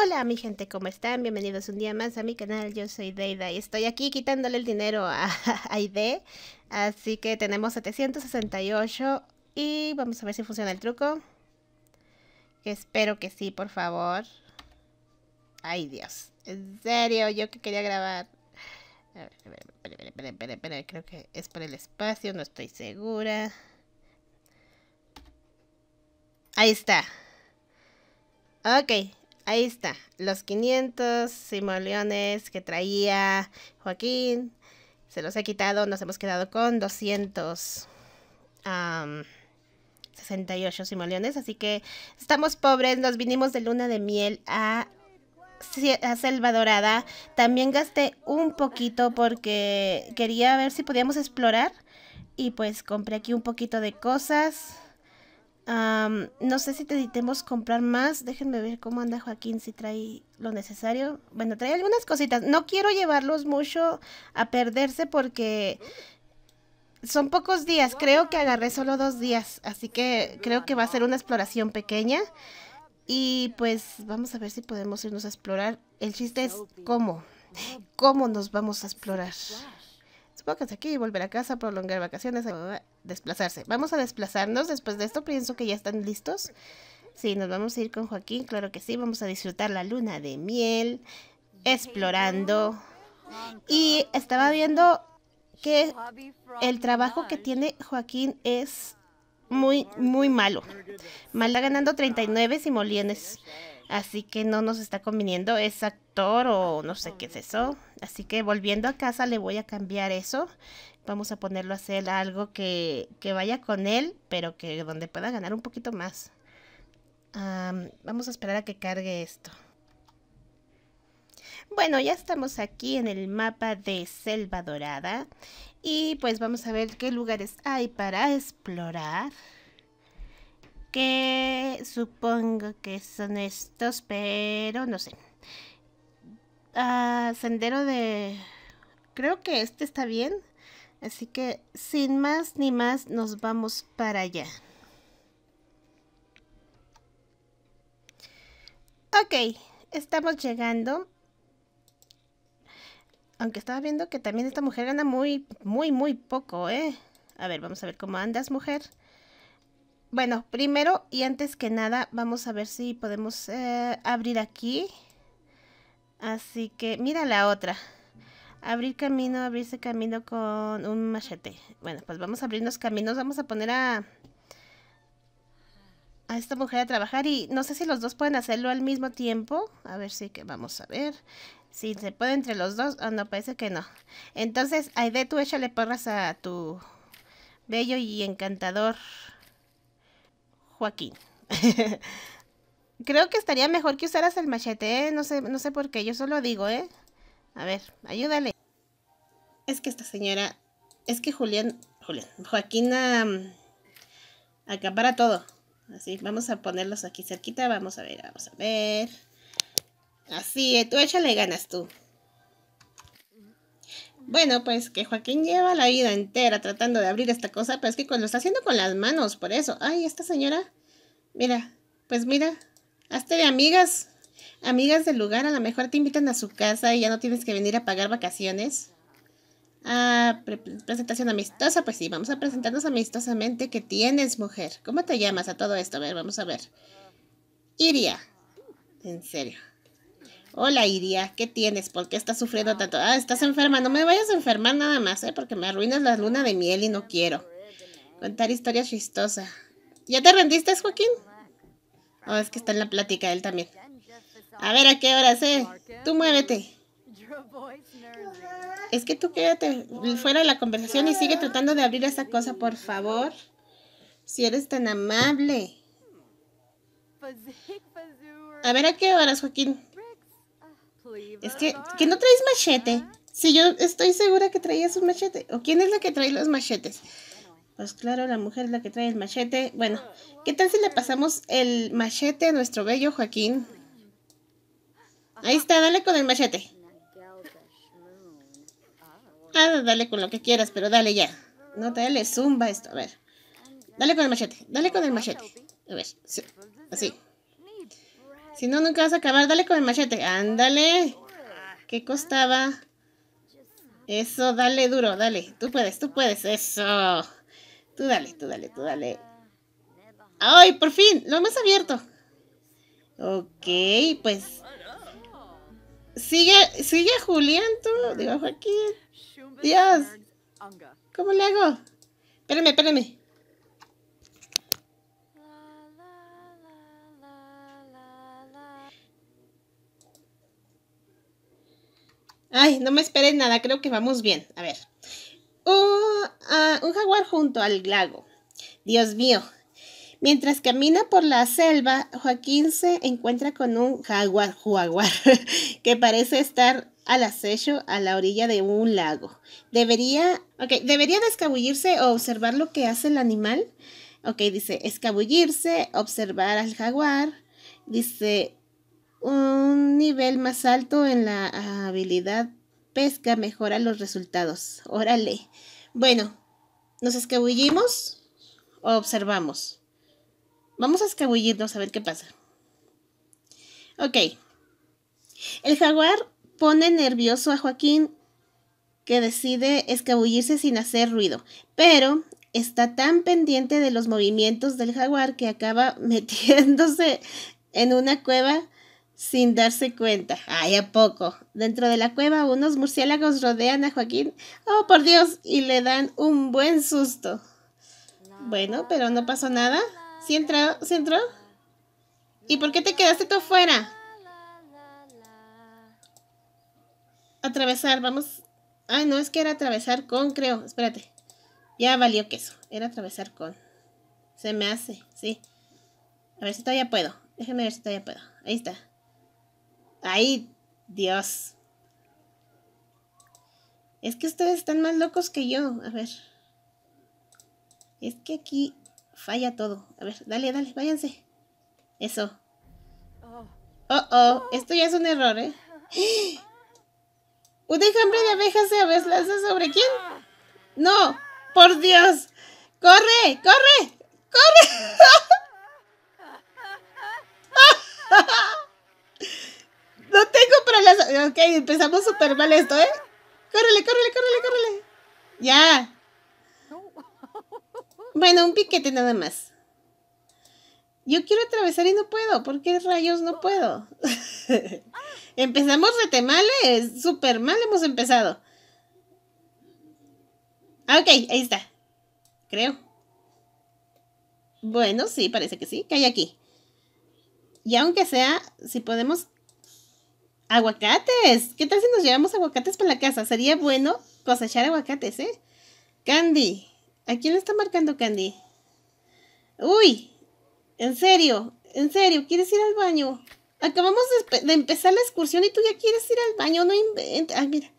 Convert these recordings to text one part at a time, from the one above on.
Hola mi gente, ¿cómo están? Bienvenidos un día más a mi canal, yo soy Deida y estoy aquí quitándole el dinero a, Aide. Así que tenemos 768 y vamos a ver si funciona el truco Espero que sí, por favor Ay Dios, en serio, yo que quería grabar A ver, a ver, espera, espera, espera, creo que es por el espacio, no estoy segura Ahí está Ok Ahí está, los 500 simoleones que traía Joaquín. Se los he quitado, nos hemos quedado con 268 simoleones, así que estamos pobres, nos vinimos de luna de miel a, a Selva Dorada. También gasté un poquito porque quería ver si podíamos explorar y pues compré aquí un poquito de cosas no sé si necesitemos comprar más. Déjenme ver cómo anda Joaquín, si trae lo necesario. Bueno, trae algunas cositas. No quiero llevarlos mucho a perderse porque son pocos días. Creo que agarré solo dos días. Así que creo que va a ser una exploración pequeña. Y pues vamos a ver si podemos irnos a explorar. El chiste es cómo. ¿Cómo nos vamos a explorar? Pónganse aquí, volver a casa, prolongar vacaciones, eh, desplazarse. Vamos a desplazarnos. Después de esto pienso que ya están listos. Sí, nos vamos a ir con Joaquín, claro que sí. Vamos a disfrutar la luna de miel, explorando. Y estaba viendo que el trabajo que tiene Joaquín es muy, muy malo. Malda ganando 39 simolienes. Así que no nos está conviniendo. ese actor o no sé qué es eso. Así que volviendo a casa le voy a cambiar eso. Vamos a ponerlo a hacer algo que, que vaya con él, pero que donde pueda ganar un poquito más. vamos a esperar a que cargue esto. Bueno, ya estamos aquí en el mapa de Selva Dorada. Y pues vamos a ver qué lugares hay para explorar que supongo que son estos, pero no sé. Ah, sendero de... Creo que este está bien. Así que sin más ni más nos vamos para allá. Ok, estamos llegando. Aunque estaba viendo que también esta mujer gana muy, muy, muy poco, ¿eh? A ver, vamos a ver cómo andas, mujer. Bueno, primero y antes que nada, vamos a ver si podemos eh, abrir aquí. Así que, mira la otra. Abrir camino, abrirse camino con un machete. Bueno, pues vamos a abrirnos caminos. Vamos a poner a, a esta mujer a trabajar. Y no sé si los dos pueden hacerlo al mismo tiempo. A ver si que vamos a ver. Si se puede entre los dos. no, parece que no. Entonces, Aide, tú échale porras a tu bello y encantador Joaquín. Creo que estaría mejor que usaras el machete, ¿eh? no sé, no sé por qué, yo solo digo, ¿eh? A ver, ayúdale. Es que esta señora, es que Julián, Julián, Joaquín acá acapara todo. Así, vamos a ponerlos aquí cerquita, vamos a ver, vamos a ver. Así, eh, tú échale ganas tú. Bueno, pues que Joaquín lleva la vida entera tratando de abrir esta cosa, pero es que lo está haciendo con las manos, por eso. Ay, esta señora, mira, pues mira, hazte de amigas, amigas del lugar, a lo mejor te invitan a su casa y ya no tienes que venir a pagar vacaciones. Ah, presentación amistosa, pues sí, vamos a presentarnos amistosamente. ¿Qué tienes, mujer? ¿Cómo te llamas a todo esto? A ver, vamos a ver. Iria. En serio. Hola Iria, ¿qué tienes? ¿Por qué estás sufriendo ah. tanto? Ah, estás enferma, no me vayas a enfermar nada más, ¿eh? Porque me arruinas la luna de miel y no quiero. Contar historias chistosas. ¿Ya te rendiste, Joaquín? Oh, es que está en la plática él también. A ver a qué hora ¿eh? Tú muévete. Es que tú quédate fuera de la conversación y sigue tratando de abrir esa cosa, por favor. Si eres tan amable. A ver a qué horas, Joaquín. Es que, no traes machete. Si yo estoy segura que traías un machete. ¿O quién es la que trae los machetes? Pues claro, la mujer es la que trae el machete. Bueno, ¿qué tal si le pasamos el machete a nuestro bello Joaquín? Ahí está, dale con el machete. Ah, dale con lo que quieras, pero dale ya. No, dale zumba esto. A ver. Dale con el machete, dale con el machete. A ver, sí, así. Si no, nunca vas a acabar. Dale con el machete. Ándale. ¿Qué costaba? Eso, dale duro, dale. Tú puedes, tú puedes. Eso. Tú dale, tú dale, tú dale. ¡Ay, por fin! Lo hemos abierto. Ok, pues... Sigue, sigue Julián, tú. Digo, Joaquín. Dios. ¿Cómo le hago? Espérame, espérame. Ay, no me esperen nada, creo que vamos bien. A ver. Oh, ah, un jaguar junto al lago. Dios mío. Mientras camina por la selva, Joaquín se encuentra con un jaguar, jaguar que parece estar al acecho a la orilla de un lago. Debería, ok, debería descabullirse o observar lo que hace el animal. Ok, dice escabullirse, observar al jaguar. Dice un nivel más alto en la habilidad pesca mejora los resultados. Órale. Bueno, ¿nos escabullimos o observamos? Vamos a escabullirnos a ver qué pasa. Ok. El jaguar pone nervioso a Joaquín que decide escabullirse sin hacer ruido, pero está tan pendiente de los movimientos del jaguar que acaba metiéndose en una cueva sin darse cuenta. Ay, ¿a poco? Dentro de la cueva unos murciélagos rodean a Joaquín. Oh, por Dios, y le dan un buen susto. Bueno, pero no pasó nada. ¿Sí entró? ¿Y por qué te quedaste tú fuera? Atravesar, vamos. Ah, no, es que era atravesar con, creo. Espérate. Ya valió queso. Era atravesar con. Se me hace, sí. A ver si todavía puedo. Déjame ver si todavía puedo. Ahí está. Ay, Dios. Es que ustedes están más locos que yo. A ver. Es que aquí falla todo. A ver, dale, dale, váyanse. Eso. Oh, oh, oh esto ya es un error, ¿eh? Un enjambre de abejas se abalanza sobre quién? No, por Dios. ¡Corre, corre, corre! No tengo para las. Ok, empezamos súper mal esto, ¿eh? Córrele, córrele, córrele, córrele. Ya. Bueno, un piquete nada más. Yo quiero atravesar y no puedo. ¿Por qué rayos no puedo? Empezamos rete mal, súper mal hemos empezado. Ah, ok, ahí está. Creo. Bueno, sí, parece que sí, que hay aquí. Y aunque sea, si podemos Aguacates. ¿Qué tal si nos llevamos aguacates para la casa? Sería bueno cosechar aguacates, ¿eh? Candy. ¿A quién le está marcando Candy? Uy. En serio. En serio. ¿Quieres ir al baño? Acabamos de, empezar la excursión y tú ya quieres ir al baño. No inventes. Ay, mira.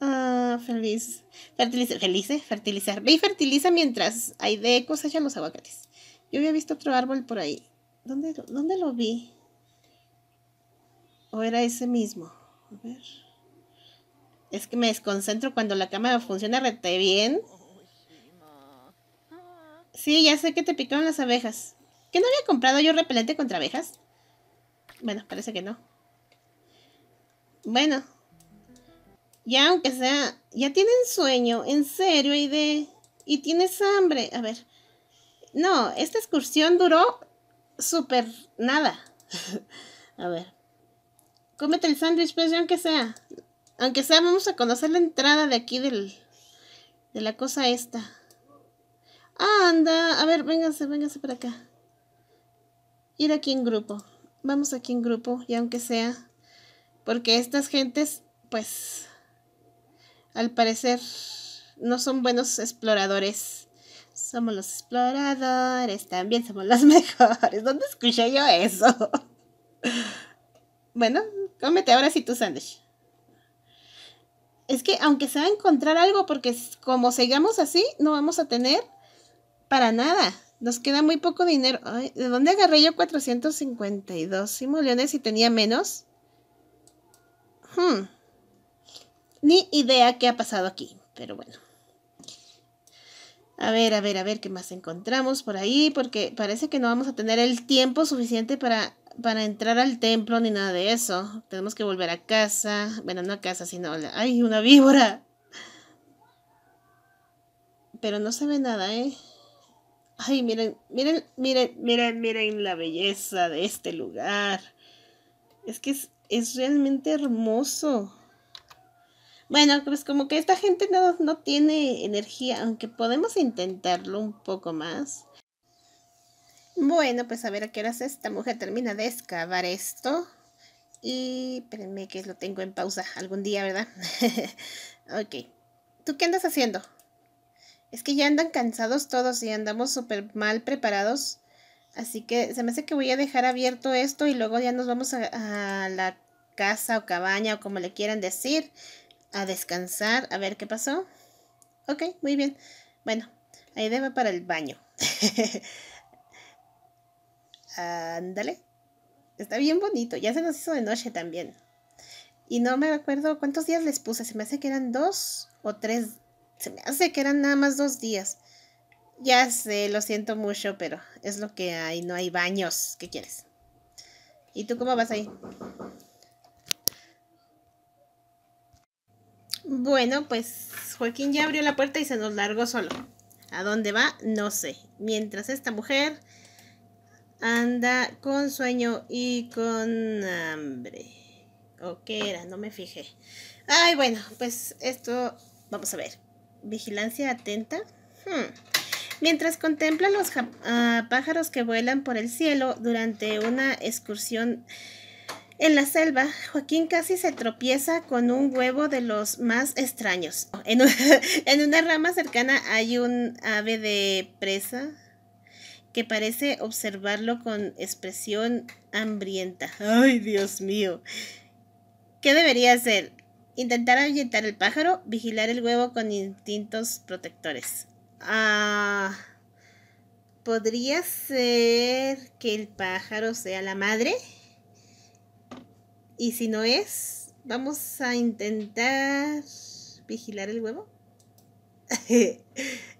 Ah, feliz. Fertiliza, felice, fertilizar. Ve y fertiliza mientras hay de cosecha los aguacates. Yo había visto otro árbol por ahí. ¿Dónde, dónde lo vi? ¿O era ese mismo? A ver. Es que me desconcentro cuando la cámara funciona rete bien. Sí, ya sé que te picaron las abejas. ¿Que no había comprado yo repelente contra abejas? Bueno, parece que no. Bueno. Ya aunque sea... Ya tienen sueño, en serio, y de... Y tienes hambre. A ver. No, esta excursión duró súper nada. A ver. Cómete el sándwich, pues, aunque sea. Aunque sea, vamos a conocer la entrada de aquí del... De la cosa esta. Ah, anda, a ver, véngase, véngase para acá. Ir aquí en grupo. Vamos aquí en grupo, y aunque sea. Porque estas gentes, pues... Al parecer, no son buenos exploradores. Somos los exploradores, también somos los mejores. ¿Dónde escuché yo eso? bueno, Cómete ahora sí tu sándwich. Es que aunque se va a encontrar algo, porque como sigamos así, no vamos a tener para nada. Nos queda muy poco dinero. ¿De dónde agarré yo 452 simoleones y tenía menos? Hmm. Ni idea qué ha pasado aquí, pero bueno. A ver, a ver, a ver qué más encontramos por ahí, porque parece que no vamos a tener el tiempo suficiente para para entrar al templo ni nada de eso. Tenemos que volver a casa. Bueno, no a casa, sino... ¡Ay, una víbora! Pero no se ve nada, ¿eh? Ay, miren, miren, miren, miren, miren la belleza de este lugar. Es que es, realmente hermoso. Bueno, pues como que esta gente no tiene energía, aunque podemos intentarlo un poco más. Bueno, pues a ver a qué horas esta mujer termina de excavar esto. Y espérenme que lo tengo en pausa algún día, ¿verdad? ok. ¿Tú qué andas haciendo? Es que ya andan cansados todos y andamos súper mal preparados. Así que se me hace que voy a dejar abierto esto y luego ya nos vamos a, la casa o cabaña o como le quieran decir a descansar, a ver qué pasó. Ok, muy bien. Bueno, ahí idea va para el baño. Ándale. Está bien bonito. Ya se nos hizo de noche también. Y no me acuerdo cuántos días les puse. Se me hace que eran dos o tres. Se me hace que eran nada más dos días. Ya sé, lo siento mucho, pero es lo que hay. No hay baños. ¿Qué quieres? ¿Y tú cómo vas ahí? Bueno, pues Joaquín ya abrió la puerta y se nos largó solo. ¿A dónde va? No sé. Mientras esta mujer anda con sueño y con hambre. ¿O qué era? No me fijé. Ay, bueno, pues esto vamos a ver. Vigilancia atenta. Hmm. Mientras contempla los ah, pájaros que vuelan por el cielo durante una excursión en la selva, Joaquín casi se tropieza con un huevo de los más extraños. en una rama cercana hay un ave de presa que parece observarlo con expresión hambrienta. ¡Ay, Dios mío! ¿Qué debería hacer? Intentar ahuyentar el pájaro, vigilar el huevo con instintos protectores. Ah, ¿Podría ser que el pájaro sea la madre? Y si no es, vamos a intentar vigilar el huevo.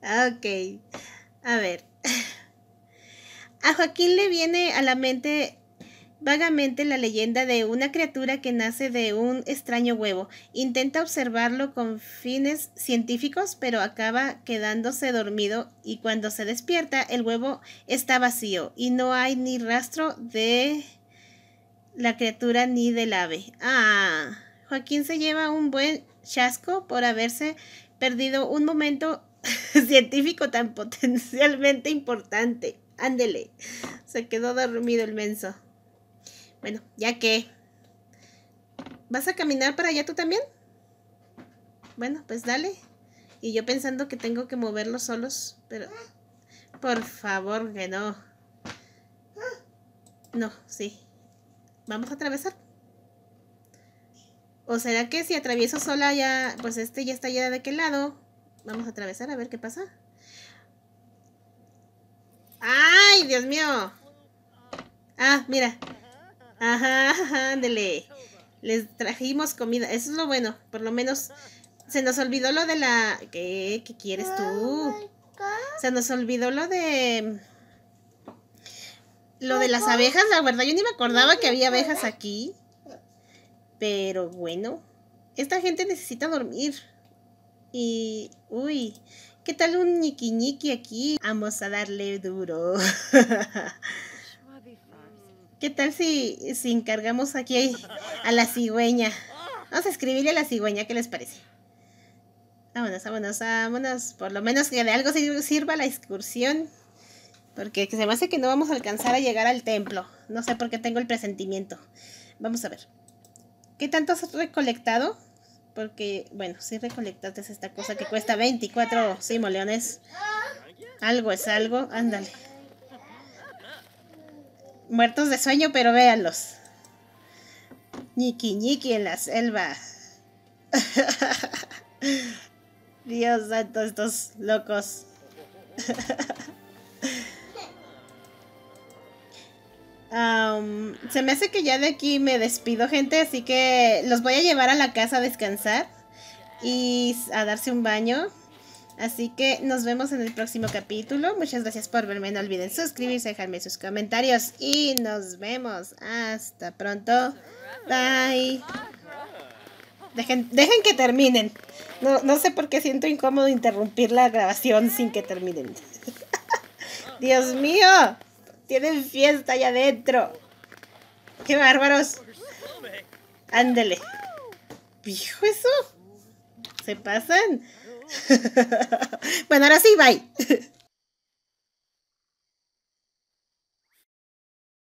ok, a ver. A Joaquín le viene a la mente vagamente la leyenda de una criatura que nace de un extraño huevo. Intenta observarlo con fines científicos, pero acaba quedándose dormido y cuando se despierta el huevo está vacío y no hay ni rastro de la criatura ni del ave. Ah, Joaquín se lleva un buen chasco por haberse perdido un momento científico tan potencialmente importante. Ándele. Se quedó dormido el menso. Bueno, ya que. ¿Vas a caminar para allá tú también? Bueno, pues dale. Y yo pensando que tengo que moverlos solos, pero... Por favor, que no. No, sí. ¿Vamos a atravesar? ¿O será que si atravieso sola ya... Pues este ya está ya de aquel lado. Vamos a atravesar a ver qué pasa. ¡Ay, Dios mío! Ah, mira. Ajá, ándele. Les trajimos comida. Eso es lo bueno. Por lo menos se nos olvidó lo de la... ¿Qué? ¿Qué quieres tú? Se nos olvidó lo de... Lo de las abejas, la verdad, yo ni me acordaba que había abejas aquí. Pero bueno, esta gente necesita dormir. Y, uy, ¿Qué tal un ñiqui aquí? Vamos a darle duro. ¿Qué tal si, si encargamos aquí a la cigüeña? Vamos a escribirle a la cigüeña, ¿qué les parece? Vámonos, vámonos, vámonos. Por lo menos que de algo sirva la excursión. Porque se me hace que no vamos a alcanzar a llegar al templo. No sé por qué tengo el presentimiento. Vamos a ver. ¿Qué tanto has recolectado? Porque, bueno, si recolectaste esta cosa que cuesta 24 simoleones. Algo es algo, ándale. Muertos de sueño, pero véanlos. niqui niqui en la selva. Dios santo, estos locos. se me hace que ya de aquí me despido, gente, así que los voy a llevar a la casa a descansar y a darse un baño. Así que nos vemos en el próximo capítulo. Muchas gracias por verme. No olviden suscribirse, dejarme sus comentarios y nos vemos. Hasta pronto. Bye. Dejen, dejen que terminen. No, no sé por qué siento incómodo interrumpir la grabación sin que terminen. Dios mío. Tienen fiesta allá adentro. ¡Qué bárbaros! ¡Ándele! ¿Hijo eso? ¿Se pasan? bueno, ahora sí, bye.